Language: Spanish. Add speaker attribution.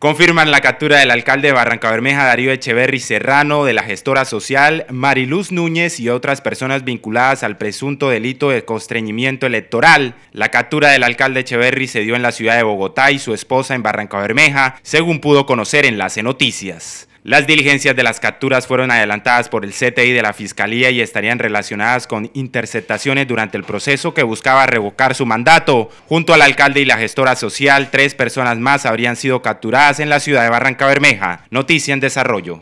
Speaker 1: Confirman la captura del alcalde de Barranca Bermeja, Darío Echeverry Serrano, de la gestora social Mariluz Núñez y otras personas vinculadas al presunto delito de constreñimiento electoral. La captura del alcalde Echeverry se dio en la ciudad de Bogotá y su esposa en Barranca Bermeja, según pudo conocer Enlace Noticias. Las diligencias de las capturas fueron adelantadas por el CTI de la Fiscalía y estarían relacionadas con interceptaciones durante el proceso que buscaba revocar su mandato. Junto al alcalde y la gestora social, tres personas más habrían sido capturadas en la ciudad de Barranca Bermeja. Noticia en desarrollo.